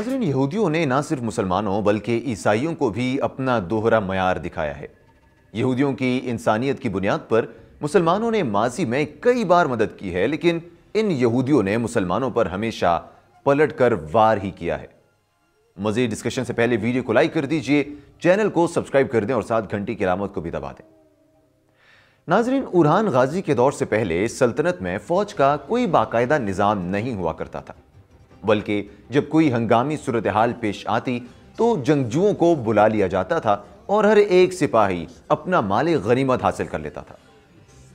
नाजरीन यहूदियों ने ना सिर्फ मुसलमानों बल्कि ईसाइयों को भी अपना दोहरा मैार दिखाया है यहूदियों की इंसानियत की बुनियाद पर मुसलमानों ने माजी में कई बार मदद की है लेकिन इन यहूदियों ने मुसलमानों पर हमेशा पलट कर वार ही किया है मजीद डिस्कशन से पहले वीडियो को लाइक कर दीजिए चैनल को सब्सक्राइब कर दें और साथ घंटी की अलामत को भी दबा दें नाजरीन उरहान गाजी के दौर से पहले सल्तनत में फौज का कोई बाकायदा निज़ाम नहीं हुआ करता था बल्कि जब कोई हंगामी सूरत हाल पेश आती तो जंगजुओं को बुला लिया जाता था और हर एक सिपाही अपना माल गनीमत हासिल कर लेता था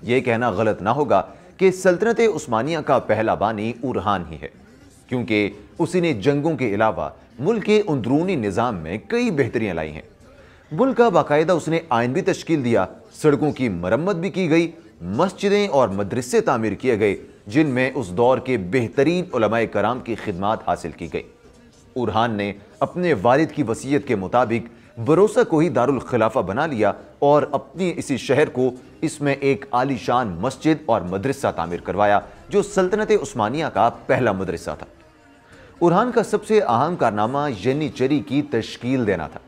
यह कहना गलत ना होगा कि सल्तनत उस्मानिया का पहला बानी उरहान ही है क्योंकि उसी ने जंगों के अलावा मुल्क के अंदरूनी निज़ाम में कई बेहतरियाँ लाई हैं मुल्क का बाकायदा उसने आयन भी तश्कील दिया सड़कों की मरम्मत भी की गई मस्जिदें और मदरसे तामीर किए गए जिनमें उस दौर के बेहतरीन कराम की खिदमत हासिल की गई उरहान ने अपने वालिद की वसीयत के मुताबिक बरोसा को ही दारुल खिलाफा बना लिया और अपने इसी शहर को इसमें एक आलीशान मस्जिद और मदरसा तामीर करवाया जो सल्तनत उस्मानिया का पहला मदरसा था उरहान का सबसे अहम कारनामा यनीचरी की तश्कील देना था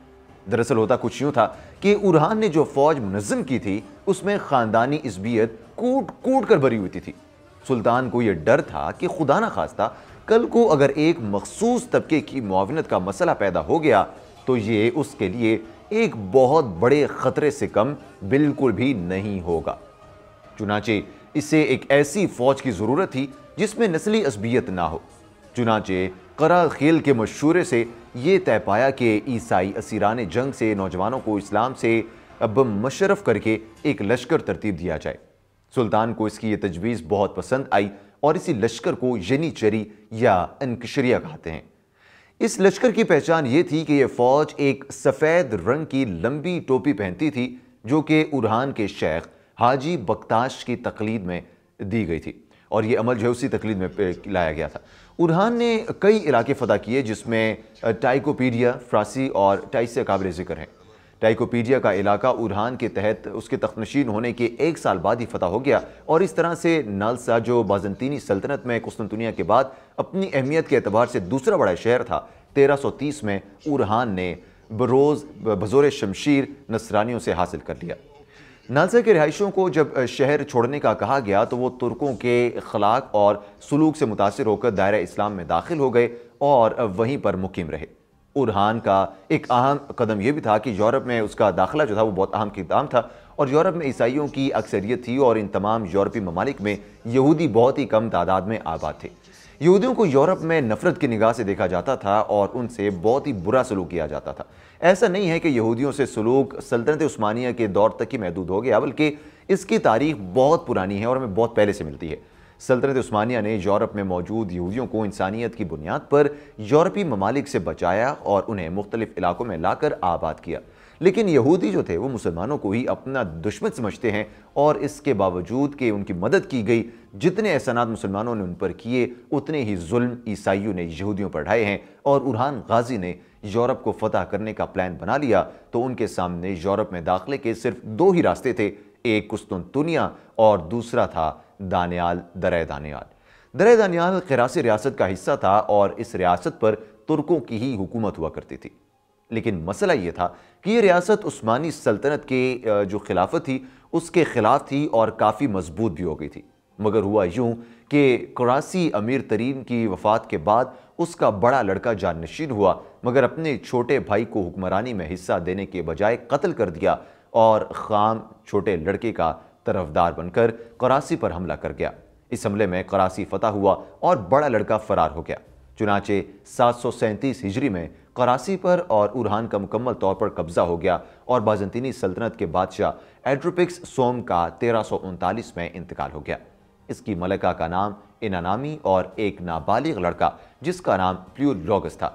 दरअसल होता कुछ यूँ था कि उरहान ने जो फौज मुनजम की थी उसमें ख़ानदानी इसबियत कूट कूट कर भरी हुई थी सुल्तान को यह डर था कि खुदा न खास्ता कल को अगर एक मखसूस तबके की मुआवनत का मसला पैदा हो गया तो ये उसके लिए एक बहुत बड़े ख़तरे से कम बिल्कुल भी नहीं होगा चुनाचे इसे एक ऐसी फ़ौज की ज़रूरत थी जिसमें नस्ली असबियत ना हो चुनाचे करा खेल के मशूरे से ये तय पाया कि ईसाई असीरान जंग से नौजवानों को इस्लाम से अब मशरफ करके एक लश्कर तरतीब दिया जाए सुल्तान को इसकी ये तजवीज़ बहुत पसंद आई और इसी लश्कर को यनीचरी या इनकशरिया कहते हैं इस लश्कर की पहचान ये थी कि यह फ़ौज एक सफ़ेद रंग की लंबी टोपी पहनती थी जो कि उरहान के शेख हाजी बक्ताश की तकलीद में दी गई थी और यह अमल जो है उसी तकलीद में लाया गया था उरहान ने कई इलाके फदा किए जिसमें टाइकोपीडिया फ्रांसी और टाइसिया काबिल ज़िक्र हैं टाइकोपीडिया का इलाका उरहान के तहत उसके तखनशीन होने के एक साल बाद ही फतह हो गया और इस तरह से नालसा जो बाजनतीनी सल्तनत में कुस्तनतुनिया के बाद अपनी अहमियत के अतबार से दूसरा बड़ा शहर था 1330 में उरहान ने बरोज़ बजोर शमशीर नसरानियों से हासिल कर लिया नालसा के रिहाइशों को जब शहर छोड़ने का कहा गया तो वो तुर्कों के अखलाक और सलूक से मुतासर होकर दायरा इस्लाम में दाखिल हो गए और वहीं पर मुकीम रहे उरहान का एक अहम कदम यह भी था कि यूरोप में उसका दाखिला जो था वो बहुत अहम किताब था और यूरोप में ईसाइयों की अक्सरियत थी और इन तमाम यूरोपी ममालिक में यहूदी बहुत ही कम तादाद में आबाद थे यहूदियों को यूरोप में नफरत की निगाह से देखा जाता था और उनसे बहुत ही बुरा सलूक किया जाता था ऐसा नहीं है कि यहूदियों से सलूक सल्तनत उस्मानिया के दौर तक ही महदूद हो गया बल्कि इसकी तारीख बहुत पुरानी है और हमें बहुत पहले से मिलती है सल्तनत उस्मानिया ने यूरोप में मौजूद यहूदियों को इंसानियत की बुनियाद पर यूरोपी ममालिक से बचाया और उन्हें मुख्तलिफ इलाकों में लाकर आबाद किया लेकिन यहूदी जो थे वो मुसलमानों को ही अपना दुश्मन समझते हैं और इसके बावजूद कि उनकी मदद की गई जितने एहसानात मुसलमानों ने उन पर किए उतने ही जुल्म ईसाइयों ने यहूदियों पर ढाए हैं और उरहान गाजी ने यूरोप को फतह करने का प्लान बना लिया तो उनके सामने यूरोप में दाखिले के सिर्फ दो ही रास्ते थे एक कुस्तुनतुनिया और दूसरा था दानियाल दर दानियाल दर दानियाल खरासी रियासत का हिस्सा था और इस रियासत पर तुर्कों की ही हुकूमत हुआ करती थी लेकिन मसला ये था कि ये रियासत उस्मानी सल्तनत के जो खिलाफत थी उसके ख़िलाफ़ थी और काफ़ी मजबूत भी हो गई थी मगर हुआ यूं कि क्रासी अमीर तरीन की वफ़ात के बाद उसका बड़ा लड़का जानशीन हुआ मगर अपने छोटे भाई को हुक्मरानी में हिस्सा देने के बजाय कत्ल कर दिया और ख़ाम छोटे लड़के का तरफदार बनकर करासी पर हमला कर गया इस हमले में करासी फतह हुआ और बड़ा लड़का फरार हो गया चुनाचे सात हिजरी में करासी पर और उरहान का मुकम्मल तौर पर कब्जा हो गया और बाजंतीनी सल्तनत के बादशाह एड्रोपिक्स सोम का तेरह में इंतकाल हो गया इसकी मलका का नाम इनानामी और एक नाबालिग लड़का जिसका नाम प्ल्यूलॉगस था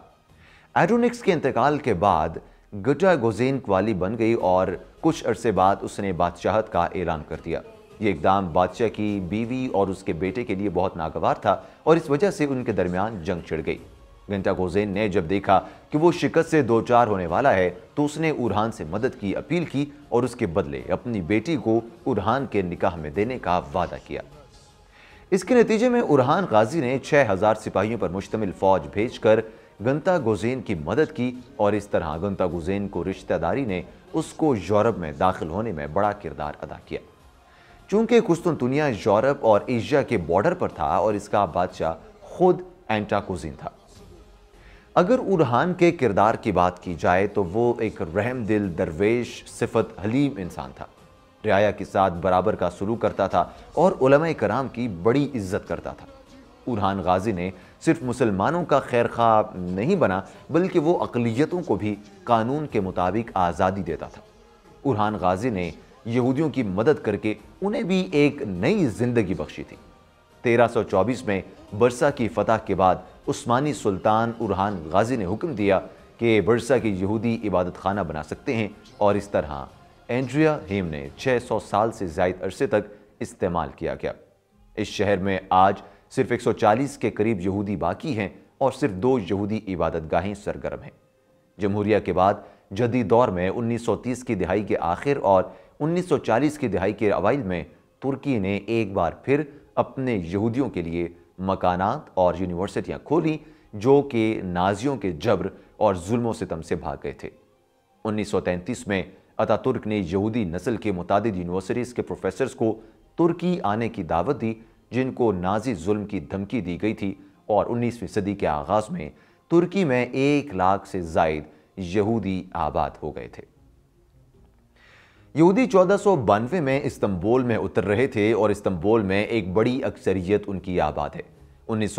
एड्रोनिक्स के इंतकाल के बाद गटा गोजेन वाली बन गई और कुछ अरसे बाद उसने बादशाहत का ऐलान कर दिया ये इकदाम बादशाह की बीवी और उसके बेटे के लिए बहुत नागवार था और इस वजह से उनके दरमियान जंग छिड़ गई घंटा गोजेन ने जब देखा कि वो शिकस्त से दो चार होने वाला है तो उसने उरहान से मदद की अपील की और उसके बदले अपनी बेटी को उरहान के निकाह में देने का वादा किया इसके नतीजे में उरहान गाजी ने हजार सिपाहियों पर मुश्तमिल फौज भेजकर गंता गुजेन की मदद की और इस तरह गंता गुजेन को रिश्तेदारी ने उसको यूरोप में दाखिल होने में बड़ा किरदार अदा किया चूंकि कुस्तुनतुनिया यूरोप और एशिया के बॉर्डर पर था और इसका बादशाह खुद एंटाकुजिन था अगर उरहान के किरदार की बात की जाए तो वो एक रहम दिल दरवेश सिफत हलीम इंसान था रियाया के साथ बराबर का सलूक करता था और कराम की बड़ी इज्जत करता था उरहान गाजी ने सिर्फ मुसलमानों का खैर खा नहीं बना बल्कि वो अकलीतों को भी कानून के मुताबिक आज़ादी देता था उरहान गाजी ने यहूदियों की मदद करके उन्हें भी एक नई जिंदगी बख्शी थी 1324 में बरसा की फतह के बाद उस्मानी सुल्तान उरहान गाजी ने हुक्म दिया कि बरसा की यहूदी इबादत खाना बना सकते हैं और इस तरह एंड्रिया हेम ने 600 साल से जायद अरसे तक इस्तेमाल किया गया इस शहर में आज सिर्फ 140 के करीब यहूदी बाकी हैं और सिर्फ दो यहूदी इबादत गाहें सरगर्म हैं जमहूरिया के बाद जदी दौर में 1930 की दिहाई के आखिर और 1940 की दिहाई के अवाइल में तुर्की ने एक बार फिर अपने यहूदियों के लिए मकानात और यूनिवर्सिटियां खोली जो कि नाजियों के जबर और जुल्मों सितम से भाग गए थे 1933 में अतातुर्क ने यहूदी नस्ल के मुतद यूनिवर्सिटीज़ के प्रोफेसर्स को तुर्की आने की दावत दी जिनको नाजी जुल्म की धमकी दी गई थी और 19वीं सदी के आगाज़ में तुर्की में एक लाख से जायद यहूदी आबाद हो गए थे यहूदी चौदह में इस्तंबोल में उतर रहे थे और इस्तंबोल में एक बड़ी अक्सरियत उनकी आबाद है उन्नीस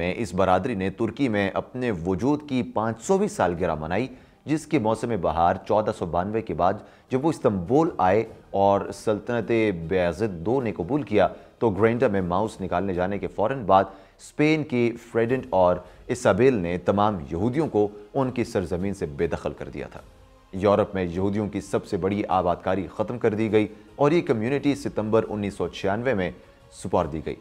में इस बरादरी ने तुर्की में अपने वजूद की पाँच सौवीं सालगिरह मनाई जिसके मौसम बहार चौदह के बाद जब वो इस्तंबुल आए और सल्तनत बेजत दो ने कबूल किया तो ग्रेंडा में माउस निकालने जाने के फ़ौर बाद स्पेन की फ्रेडेंट और इसबेल ने तमाम यहूदियों को उनकी सरजमीन से बेदखल कर दिया था यूरोप में यहूदियों की सबसे बड़ी आबादकारी ख़त्म कर दी गई और ये कम्युनिटी सितंबर उन्नीस में सुपार दी गई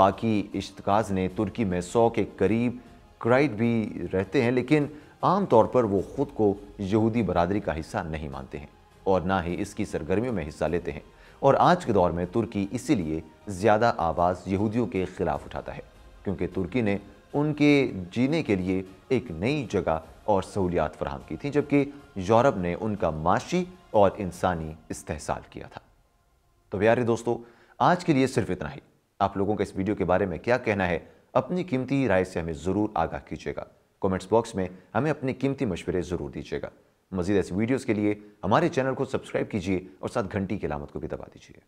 बाकी इश्तकाज ने तुर्की में सौ के करीब क्राइड भी रहते हैं लेकिन आमतौर पर वो खुद को यहूदी बरदरी का हिस्सा नहीं मानते हैं और ना ही इसकी सरगर्मियों में हिस्सा लेते हैं और आज के दौर में तुर्की इसीलिए ज़्यादा आवाज़ यहूदियों के खिलाफ उठाता है क्योंकि तुर्की ने उनके जीने के लिए एक नई जगह और सहूलियात फराहम की थी जबकि यूरोप ने उनका माशी और इंसानी इस्तेसाल किया था तो प्यारे दोस्तों आज के लिए सिर्फ इतना ही आप लोगों का इस वीडियो के बारे में क्या कहना है अपनी कीमती राय से हमें ज़रूर आगाह कीजिएगा कमेंट्स बॉक्स में हमें अपने कीमती मशवरे ज़रूर दीजिएगा मजीद ऐसी वीडियोज़ के लिए हमारे चैनल को सब्सक्राइब कीजिए और साथ घंटी की अलामत को भी दबा दीजिए